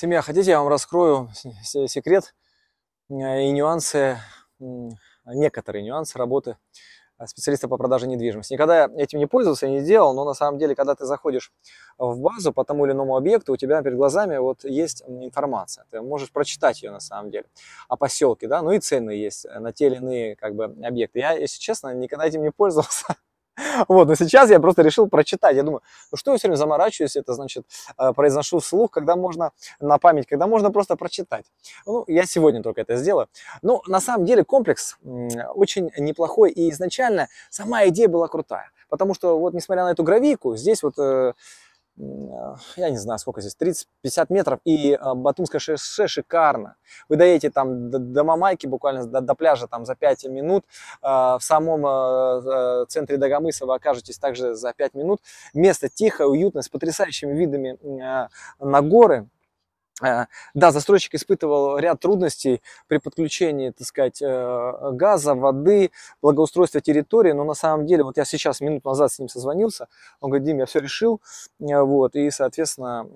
Семья, хотите, я вам раскрою секрет э, и нюансы, некоторые нюансы работы э, специалиста по продаже недвижимости. Никогда я этим не пользовался, не делал, но на самом деле, когда ты заходишь в базу по тому или иному объекту, у тебя перед глазами вот есть информация, ты можешь прочитать ее на самом деле, о поселке, да, ну и цены есть э, на те или иные как бы объекты. Я, если честно, никогда этим не пользовался, Вот, но сейчас я просто решил прочитать. Я думаю, ну что я все время заморачиваюсь, это значит, э, произношу вслух, когда можно на память, когда можно просто прочитать. Ну, я сегодня только это сделаю. Но на самом деле комплекс очень неплохой, и изначально сама идея была крутая. Потому что вот, несмотря на эту гравику, здесь вот э, я не знаю, сколько здесь, 30-50 метров, и э, Батумское шоссе шикарно. Вы доедете там до, до Мамайки, буквально до, до пляжа там за 5 минут, э, в самом э, центре Дагомыса вы окажетесь также за 5 минут. Место тихое, уютное, с потрясающими видами на горы, Э, да, застройщик испытывал ряд трудностей при подключении, так сказать, э, газа, воды, благоустройства территории, но на самом деле, вот я сейчас минут назад с ним созвонился, он говорит, Дим, я все решил, э, вот, и, соответственно,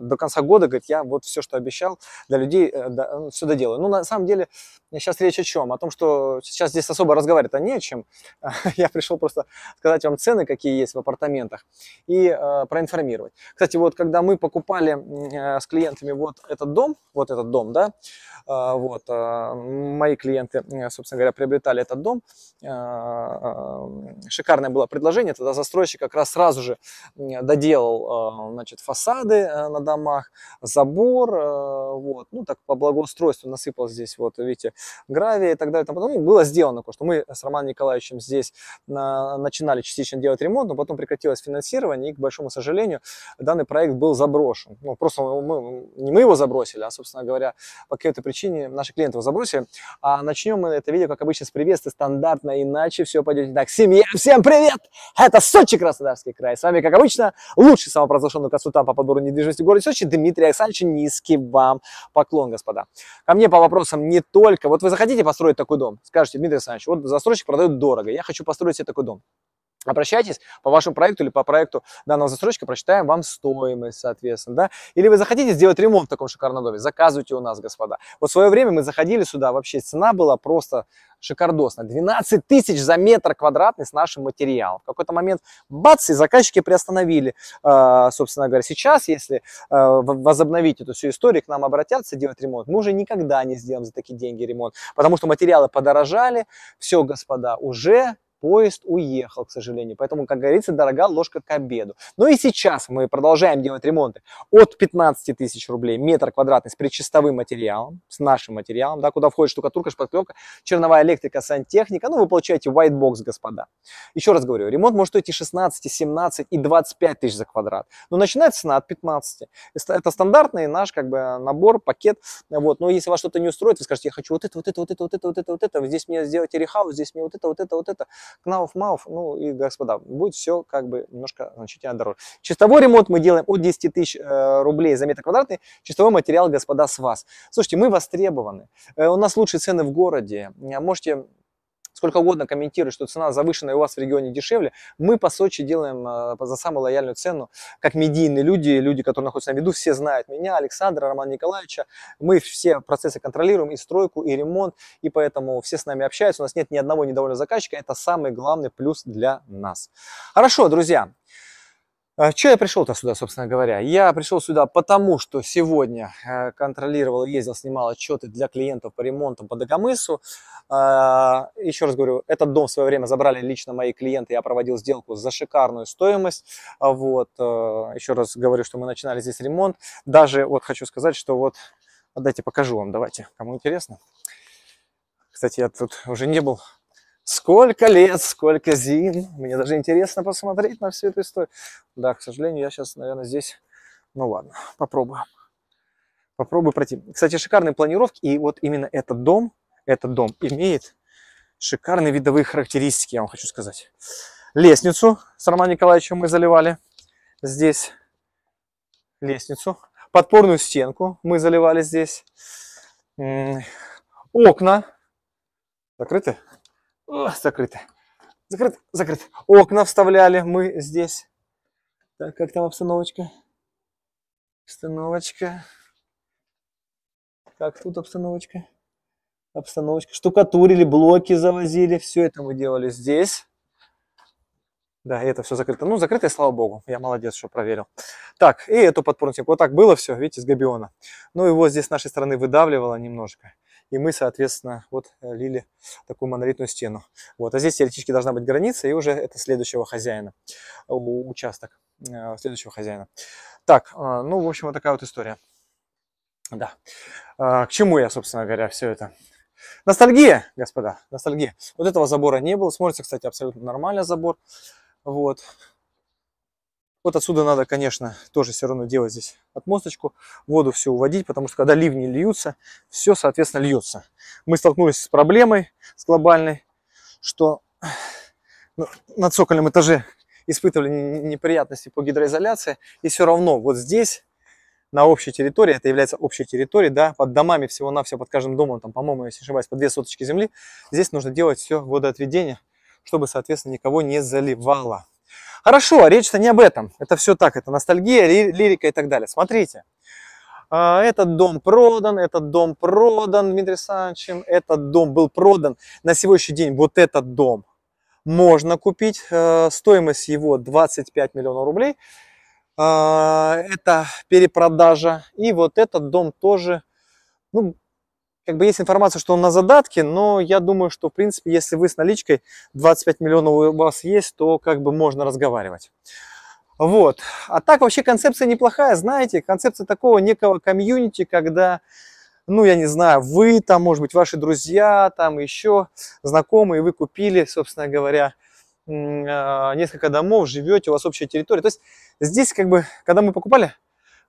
до конца года, говорит, я вот все, что обещал, для людей да, все доделаю. Ну, на самом деле, сейчас речь о чем? О том, что сейчас здесь особо разговаривать-то не о чем, я пришел просто сказать вам цены, какие есть в апартаментах, и проинформировать. Кстати, вот, когда мы покупали с клиентами вот этот дом, вот этот дом, да, а, вот, а, мои клиенты, э, собственно говоря, приобретали этот дом, а, шикарное было предложение, тогда застройщик как раз сразу же э, доделал, значит, фасады э, на домах, забор, вот, ну, так по благоустройству насыпал здесь, вот, видите, гравия и так далее, там, ну, было сделано кое-что, мы с Романом Николаевичем здесь начинали частично делать ремонт, но потом прекратилось финансирование, и, к большому сожалению, данный проект был заброшен, ну, просто мы не мы его забросили, а, собственно говоря, по какой-то причине наши клиенты его забросили. А начнем мы это видео, как обычно, с приветствия, стандартно, иначе все пойдет не так. Семья, всем привет! Это Сочи, Краснодарский край. С вами, как обычно, лучший самопровозглашенный консультант по подбору недвижимости в городе Сочи Дмитрий Александрович. Низкий вам поклон, господа. Ко мне по вопросам не только... Вот вы захотите построить такой дом? Скажете, Дмитрий Александрович, вот застройщик продает дорого, я хочу построить себе такой дом обращайтесь по вашему проекту или по проекту данного застройщика, прочитаем вам стоимость, соответственно, да. Или вы захотите сделать ремонт в таком шикарном доме, заказывайте у нас, господа. Вот в свое время мы заходили сюда, вообще цена была просто шикардосная. 12 тысяч за метр квадратный с нашим материалом. В какой-то момент бац, и заказчики приостановили, а, собственно говоря. Сейчас, если а, возобновить эту всю историю, к нам обратятся делать ремонт, мы уже никогда не сделаем за такие деньги ремонт, потому что материалы подорожали. Все, господа, уже поезд уехал, к сожалению. Поэтому, как говорится, дорога ложка к обеду. Но и сейчас мы продолжаем делать ремонты от 15 тысяч рублей метр квадратный с предчистовым материалом, с нашим материалом, да, куда входит штукатурка, шпатлевка, черновая электрика, сантехника. Ну, вы получаете white box, господа. Еще раз говорю, ремонт может стоить и 16, 17, и 25 тысяч за квадрат. Но начинается цена от 15. Это стандартный наш как бы набор, пакет. Вот. Но если вас что-то не устроит, вы скажете, я хочу вот это, вот это, вот это, вот это, вот это, вот это. Здесь мне сделать рехаус, здесь мне вот это, вот это, вот это. Кнауф, Мауф, ну и господа, будет все как бы немножко значительно дороже. Чистовой ремонт мы делаем от 10 тысяч э, рублей за метр квадратный, чистовой материал, господа, с вас. Слушайте, мы востребованы, э, у нас лучшие цены в городе, э, можете сколько угодно комментировать, что цена завышенная у вас в регионе дешевле, мы по Сочи делаем э, за самую лояльную цену, как медийные люди, люди, которые находятся на виду, все знают меня, Александра, Романа Николаевича, мы все процессы контролируем, и стройку, и ремонт, и поэтому все с нами общаются, у нас нет ни одного недовольного заказчика, это самый главный плюс для нас. Хорошо, друзья, а Че я пришел-то сюда, собственно говоря? Я пришел сюда потому, что сегодня э, контролировал, ездил, снимал отчеты для клиентов по ремонтам по Дагомысу. А, еще раз говорю, этот дом в свое время забрали лично мои клиенты, я проводил сделку за шикарную стоимость. А вот, э, еще раз говорю, что мы начинали здесь ремонт. Даже вот хочу сказать, что вот, дайте покажу вам, давайте, кому интересно. Кстати, я тут уже не был, Сколько лет, сколько зим. Мне даже интересно посмотреть на всю эту историю. Да, к сожалению, я сейчас, наверное, здесь... Ну ладно, попробую. Попробую пройти. Кстати, шикарные планировки. И вот именно этот дом, этот дом имеет шикарные видовые характеристики, я вам хочу сказать. Лестницу с Романом Николаевичем мы заливали. Здесь лестницу. Подпорную стенку мы заливали здесь. Окна. Закрыты? закрыто. Закрыто, закрыто. Окна вставляли мы здесь. Так, как там обстановочка? Обстановочка. Как тут обстановочка? Обстановочка. Штукатурили, блоки завозили. Все это мы делали здесь. Да, это все закрыто. Ну, закрыто, и слава богу. Я молодец, что проверил. Так, и эту подпорную Вот так было все, видите, с габиона. Ну, его здесь с нашей стороны выдавливало немножко и мы, соответственно, вот э, лили такую монолитную стену. Вот, а здесь теоретически должна быть граница, и уже это следующего хозяина, э, участок э, следующего хозяина. Так, ну, в общем, вот такая вот история. Да. К чему я, собственно говоря, все это? Ностальгия, господа, ностальгия. Вот этого забора не было. Смотрится, кстати, абсолютно нормально забор. Вот. Вот отсюда надо, конечно, тоже все равно делать здесь отмосточку, воду все уводить, потому что когда ливни льются, все, соответственно, льется. Мы столкнулись с проблемой, с глобальной, что ну, на цокольном этаже испытывали неприятности по гидроизоляции, и все равно вот здесь, на общей территории, это является общей территорией, да, под домами всего-навсего, под каждым домом, там, по-моему, если не ошибаюсь, по две соточки земли, здесь нужно делать все водоотведение, чтобы, соответственно, никого не заливало. Хорошо, речь-то не об этом. Это все так, это ностальгия, лирика и так далее. Смотрите, а, этот дом продан, этот дом продан, Дмитрий Александрович, этот дом был продан. На сегодняшний день вот этот дом можно купить, э, стоимость его 25 миллионов рублей. А, это перепродажа. И вот этот дом тоже, ну, как бы есть информация, что он на задатке, но я думаю, что, в принципе, если вы с наличкой 25 миллионов у вас есть, то как бы можно разговаривать. Вот. А так вообще концепция неплохая, знаете, концепция такого некого комьюнити, когда, ну, я не знаю, вы там, может быть, ваши друзья, там еще знакомые, вы купили, собственно говоря, а, несколько домов, живете, у вас общая территория. То есть здесь как бы, когда мы покупали,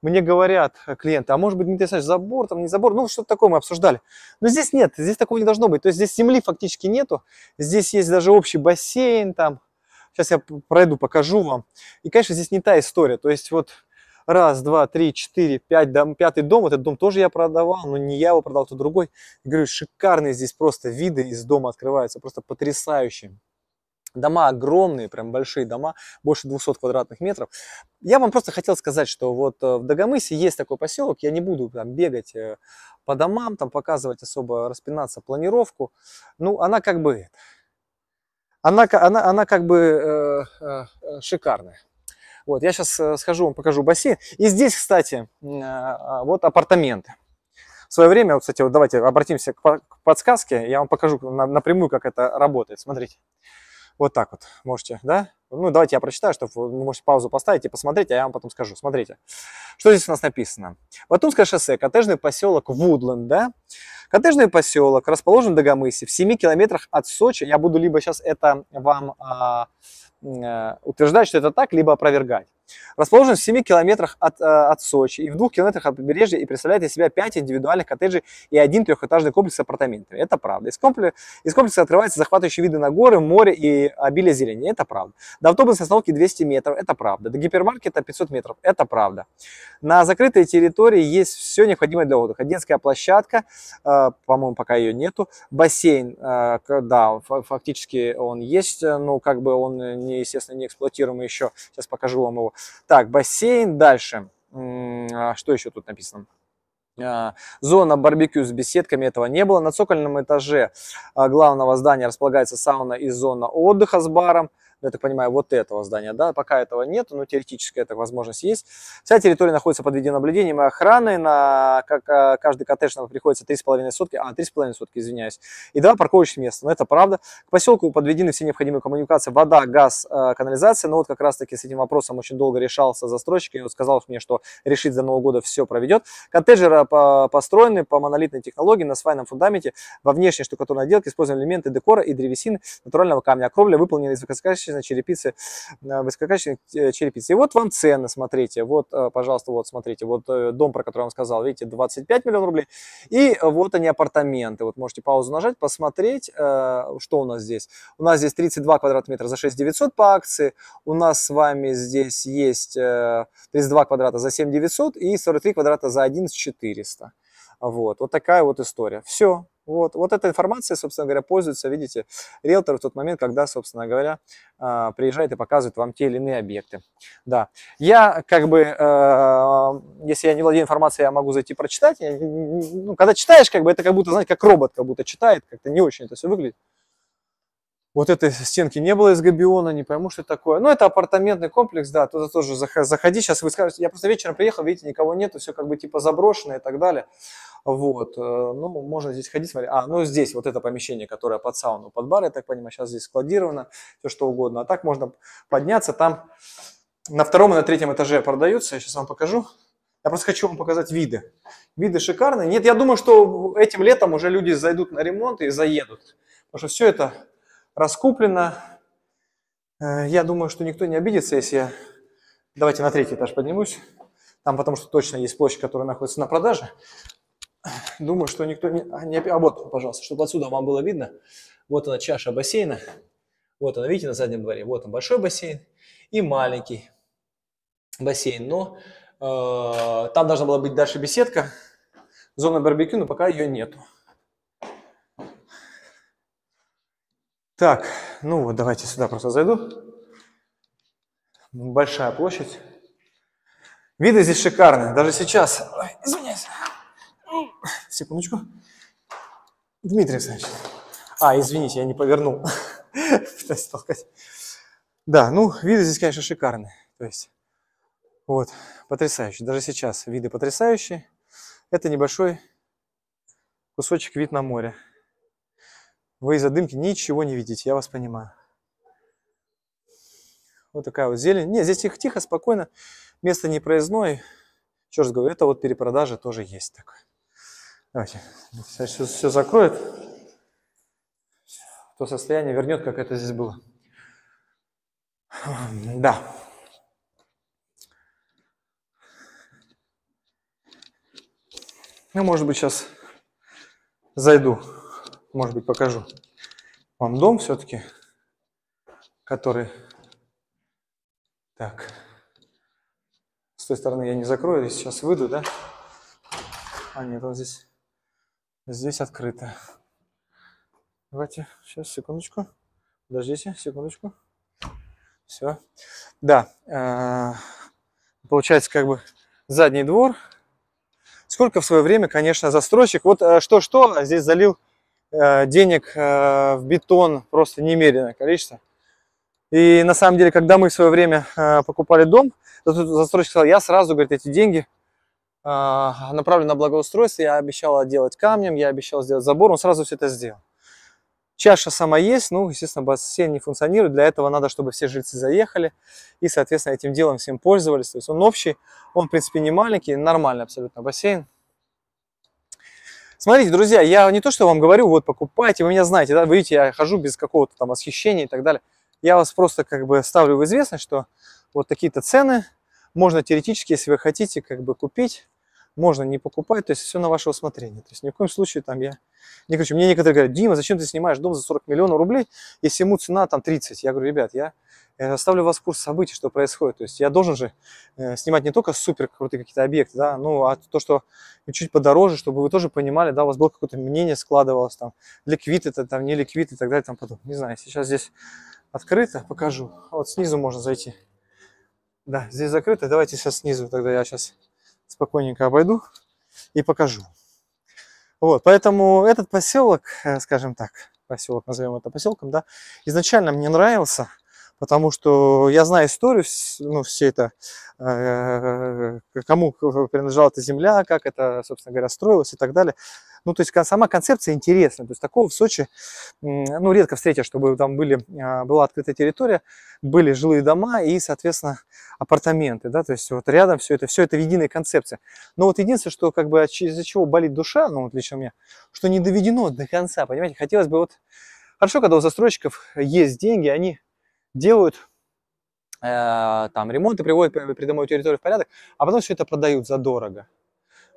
мне говорят э, клиенты, а может быть, Дмитрий Александрович, забор, там не забор, ну что-то такое мы обсуждали. Но здесь нет, здесь такого не должно быть. То есть здесь земли фактически нету, здесь есть даже общий бассейн там. Сейчас я пройду, покажу вам. И, конечно, здесь не та история. То есть вот раз, два, три, четыре, пять, дом, пятый дом, этот дом тоже я продавал, но не я его продал, а то другой. И говорю, шикарные здесь просто виды из дома открываются, просто потрясающие. Дома огромные, прям большие дома, больше 200 квадратных метров. Я вам просто хотел сказать, что вот э, в Дагомысе есть такой поселок, я не буду там бегать э, по домам, там показывать особо, распинаться планировку. Ну, она как бы, она, она, она как бы э, э, э шикарная. Вот, я сейчас схожу вам покажу бассейн. И здесь, кстати, э, вот апартаменты. В свое время, вот, кстати, вот давайте обратимся к подсказке, я вам покажу напрямую, как это работает. Смотрите. Вот так вот можете, да? Ну, давайте я прочитаю, чтобы вы можете паузу поставить и посмотреть, а я вам потом скажу. Смотрите, что здесь у нас написано. Батумское шоссе, коттеджный поселок Вудленд, да? Коттеджный поселок расположен в Дагомысе, в 7 километрах от Сочи. Я буду либо сейчас это вам а, а, утверждать, что это так, либо опровергать. Расположен в 7 километрах от, э, от Сочи и в 2 километрах от побережья и представляет из себя 5 индивидуальных коттеджей и один трехэтажный комплекс с апартаментами. Это правда. Из, комплекс, из комплекса открываются захватывающие виды на горы, море и обилие зелени. Это правда. До автобусной остановки 200 метров. Это правда. До гипермаркета 500 метров. Это правда. На закрытой территории есть все необходимое для отдыха. Детская площадка, э, по-моему, пока ее нету. Бассейн, э, да, фактически он есть, э, но ну, как бы он, э, не, естественно, не эксплуатируемый еще. Сейчас покажу вам его. Так, бассейн, дальше. А что еще тут написано? А, зона барбекю с беседками этого не было. На цокольном этаже а, главного здания располагается сауна и зона отдыха с баром. Ну, я так понимаю, вот этого здания, да, пока этого нет, но теоретически эта возможность есть. Вся территория находится под видеонаблюдением и охраной, на как, а, каждый коттедж нам приходится 3,5 сутки, а, 3,5 сутки, извиняюсь, и два парковочных места, но это правда. К поселку подведены все необходимые коммуникации, вода, газ, а, канализация, но вот как раз-таки с этим вопросом очень долго решался застройщик, и он сказал мне, что решить до Нового года все проведет. Коттеджеры а, построены по монолитной технологии на свайном фундаменте, во внешней штукатурной отделке использованы элементы декора и древесины натурального камня, кровля выполнена из высококачественного Э, высококачественной черепицы, э, высококачественной черепицы. И вот вам цены, смотрите, вот, э, пожалуйста, вот, смотрите, вот дом, про который я вам сказал, видите, 25 миллионов рублей, и вот они апартаменты, вот можете паузу нажать, посмотреть, что у нас здесь. У нас здесь 32 квадратных метра за 6 900 по акции, у нас с вами здесь есть 32 квадрата за 7 900 и 43 квадрата за 11 400. Вот, вот такая вот история. Все. Вот, вот эта информация, собственно говоря, пользуется, видите, риэлтор в тот момент, когда, собственно говоря, а, приезжает и показывает вам те или иные объекты. Да, я как бы, э, если я не владею информацией, я могу зайти прочитать. Я, ну, когда читаешь, как бы это как будто, знаете, как робот как будто читает, как-то не очень это все выглядит. Вот этой стенки не было из габиона, не пойму, что это такое. Ну, это апартаментный комплекс, да, туда тоже заходи. Сейчас вы скажете, я просто вечером приехал, видите, никого нету, все как бы типа заброшено и так далее. Вот, э, ну, можно здесь ходить, смотреть. А, ну, здесь вот это помещение, которое под сауну, под бар, я так понимаю, сейчас здесь складировано, все что угодно. А так можно подняться, там на втором и на третьем этаже продаются, я сейчас вам покажу. Я просто хочу вам показать виды. Виды шикарные. Нет, я думаю, что этим летом уже люди зайдут на ремонт и заедут. Потому что все это раскуплено. Э, я думаю, что никто не обидится, если я... Давайте на третий этаж поднимусь. Там потому что точно есть площадь, которая находится на продаже. Думаю, что никто не... А, не... а вот, пожалуйста, чтобы отсюда вам было видно. Вот она чаша бассейна. Вот она, видите, на заднем дворе. Вот он большой бассейн и маленький бассейн. Но э, там должна была быть дальше беседка, зона барбекю, но пока ее нету. Так, ну вот давайте сюда просто зайду. Большая площадь. Виды здесь шикарные, даже сейчас. Ой, извиняюсь. Секундочку. Дмитрий Александрович. А, извините, я не повернул. Пытаюсь толкать. Да, ну, виды здесь, конечно, шикарные. То есть, вот, потрясающие. Даже сейчас виды потрясающие. Это небольшой кусочек вид на море. Вы из-за дымки ничего не видите, я вас понимаю. Вот такая вот зелень. Нет, здесь тихо-тихо, спокойно. Место непроездное. Черт говорю, это вот перепродажа тоже есть такое. Давайте. Сейчас все, все закроет. То состояние вернет, как это здесь было. Да. Ну, может быть, сейчас зайду. Может быть, покажу вам дом все-таки, который... Так. С той стороны я не закрою, сейчас выйду, да? А, нет, он здесь здесь открыто. Давайте, сейчас, секундочку. Подождите, секундочку. Все. Да. Э получается, как бы задний двор. Сколько в свое время, конечно, застройщик. Вот э, что-что э здесь залил э, денег э, в бетон просто немеренное количество. И на самом деле, когда мы в свое время покупали дом, застройщик сказал, я сразу, говорит, эти деньги направлен на благоустройство, я обещал отделать камнем, я обещал сделать забор, он сразу все это сделал. Чаша сама есть, ну, естественно, бассейн не функционирует, для этого надо, чтобы все жильцы заехали и, соответственно, этим делом всем пользовались. То есть он общий, он, в принципе, не маленький, нормальный абсолютно бассейн. Смотрите, друзья, я не то, что вам говорю, вот покупайте, вы меня знаете, да, вы видите, я хожу без какого-то там восхищения и так далее. Я вас просто как бы ставлю в известность, что вот такие-то цены можно теоретически, если вы хотите, как бы купить можно не покупать, то есть все на ваше усмотрение. То есть ни в коем случае там я... Не короче, мне некоторые говорят, Дима, зачем ты снимаешь дом за 40 миллионов рублей, если ему цена там 30? Я говорю, ребят, я э, оставлю вас в курс событий, что происходит. То есть я должен же э, снимать не только супер крутые какие-то объекты, да, ну, а то, что чуть подороже, чтобы вы тоже понимали, да, у вас было какое-то мнение складывалось, там, ликвид это, там, не ликвид и так далее, там, потом. Не знаю, сейчас здесь открыто, покажу. Вот снизу можно зайти. Да, здесь закрыто, давайте сейчас снизу, тогда я сейчас спокойненько обойду и покажу. Вот, поэтому этот поселок, э, скажем так, поселок, назовем это поселком, да, изначально мне нравился, Потому что я знаю историю, ну, все это, э, кому принадлежала эта земля, как это, собственно говоря, строилось и так далее. Ну, то есть сама концепция интересная. То есть такого в Сочи, ну, редко встретишь, чтобы там были, а, была открытая территория, были жилые дома и, соответственно, апартаменты, да, то есть вот рядом все это, все это в единой концепции. Но вот единственное, что как бы из-за чего болит душа, ну, вот лично мне, что не доведено до конца, понимаете, хотелось бы вот... Хорошо, когда у застройщиков есть деньги, они делают э, там и приводят придомовую территорию в порядок, а потом все это продают задорого.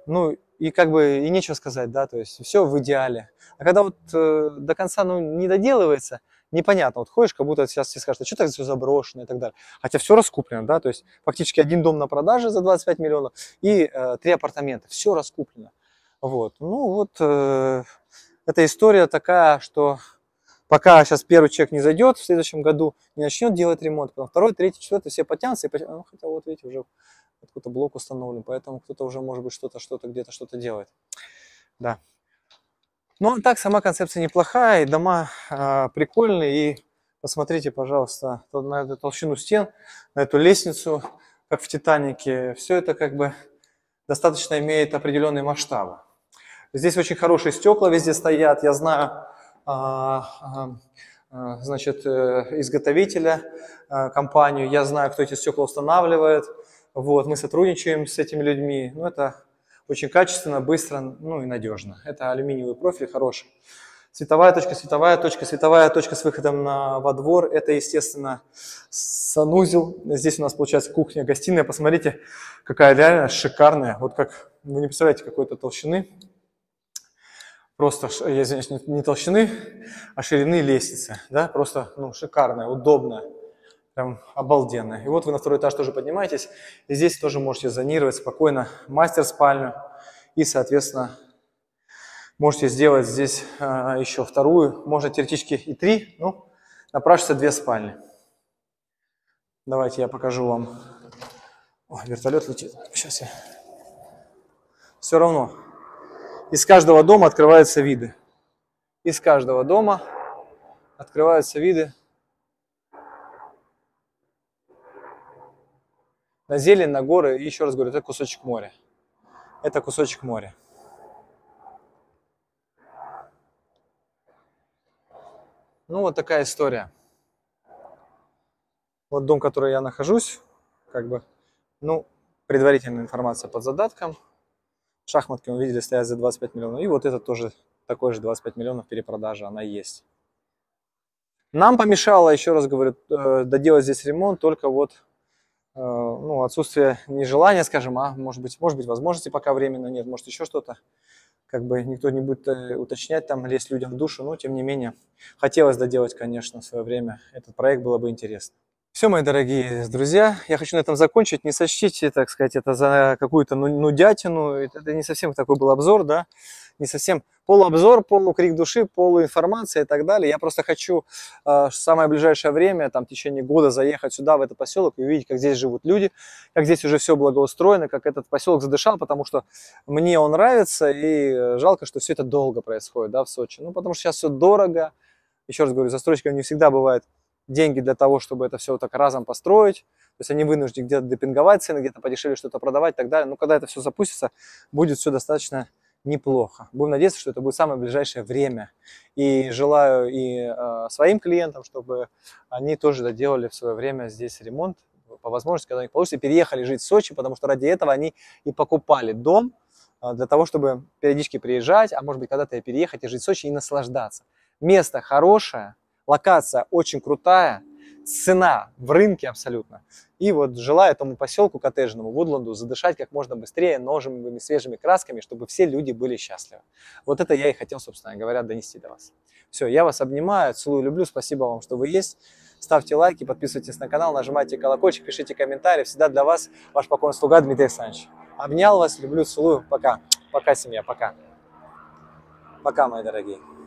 Ну, и как бы и нечего сказать, да, то есть все в идеале. А когда вот э, до конца ну, не доделывается, непонятно, вот ходишь, как будто сейчас все скажут, а что так все заброшено и так далее. Хотя все раскуплено, да, то есть фактически один дом на продаже за 25 миллионов и э, три апартамента, все раскуплено. Вот, ну вот, э, эта история такая, что пока сейчас первый человек не зайдет, в следующем году не начнет делать ремонт, потом второй, третий, четвертый, все потянутся, и потя... ну, хотя вот видите, уже какой-то блок установлен, поэтому кто-то уже, может быть, что-то, что-то, где-то что-то делает. Да. Ну а так сама концепция неплохая, и дома э, прикольные, и посмотрите, пожалуйста, на эту толщину стен, на эту лестницу, как в «Титанике», все это как бы достаточно имеет определенные масштабы. Здесь очень хорошие стекла везде стоят, я знаю, а, а, а, значит, э, изготовителя, компанию, я знаю, кто эти стекла устанавливает, вот, мы сотрудничаем с этими людьми, ну, это очень качественно, быстро, ну, и надежно. Это алюминиевый профиль хороший. Световая точка, световая точка, световая точка с выходом на, во двор. Это, естественно, санузел. Здесь у нас получается кухня, гостиная. Посмотрите, какая реально шикарная. Вот как, вы не представляете, какой-то толщины просто, я извиняюсь, не, толщины, а ширины лестницы, да, просто, ну, шикарная, удобная, прям обалденная. И вот вы на второй этаж тоже поднимаетесь, и здесь тоже можете зонировать спокойно мастер-спальню, и, соответственно, можете сделать здесь а, еще вторую, можно теоретически и три, ну, напрашиваются две спальни. Давайте я покажу вам. О, вертолет летит. Сейчас я. Все равно из каждого дома открываются виды. Из каждого дома открываются виды на зелень, на горы. И еще раз говорю, это кусочек моря. Это кусочек моря. Ну, вот такая история. Вот дом, в котором я нахожусь, как бы, ну, предварительная информация под задатком – Шахматки, мы видели, стоят за 25 миллионов. И вот это тоже такой же 25 миллионов перепродажа, она есть. Нам помешало, еще раз говорю, э, доделать здесь ремонт только вот э, ну, отсутствие нежелания, скажем, а может быть, может быть возможности пока временно нет, может еще что-то. Как бы никто не будет э, уточнять, там лезть людям в душу, но тем не менее хотелось доделать, конечно, в свое время этот проект, было бы интересно. Все, мои дорогие друзья, я хочу на этом закончить. Не сочтите, так сказать, это за какую-то ну, нудятину. Это не совсем такой был обзор, да? Не совсем полуобзор, полукрик души, полуинформация и так далее. Я просто хочу э, в самое ближайшее время, там, в течение года заехать сюда, в этот поселок, и увидеть, как здесь живут люди, как здесь уже все благоустроено, как этот поселок задышал, потому что мне он нравится, и э, жалко, что все это долго происходит, да, в Сочи. Ну, потому что сейчас все дорого. Еще раз говорю, застройщикам не всегда бывает деньги для того, чтобы это все вот так разом построить. То есть они вынуждены где-то депинговать цены, где-то подешевле что-то продавать и так далее. Но когда это все запустится, будет все достаточно неплохо. Будем надеяться, что это будет самое ближайшее время. И желаю и э, своим клиентам, чтобы они тоже доделали в свое время здесь ремонт, по возможности, когда у них получится, переехали жить в Сочи, потому что ради этого они и покупали дом, а, для того, чтобы периодически приезжать, а может быть, когда-то и переехать и жить в Сочи и наслаждаться. Место хорошее, Локация очень крутая, цена в рынке абсолютно. И вот желаю этому поселку коттеджному, Вудланду, задышать как можно быстрее ножевыми свежими красками, чтобы все люди были счастливы. Вот это я и хотел, собственно говоря, донести до вас. Все, я вас обнимаю, целую, люблю, спасибо вам, что вы есть. Ставьте лайки, подписывайтесь на канал, нажимайте колокольчик, пишите комментарии. Всегда для вас ваш покорный слуга Дмитрий Александрович. Обнял вас, люблю, целую, пока. Пока, семья, пока. Пока, мои дорогие.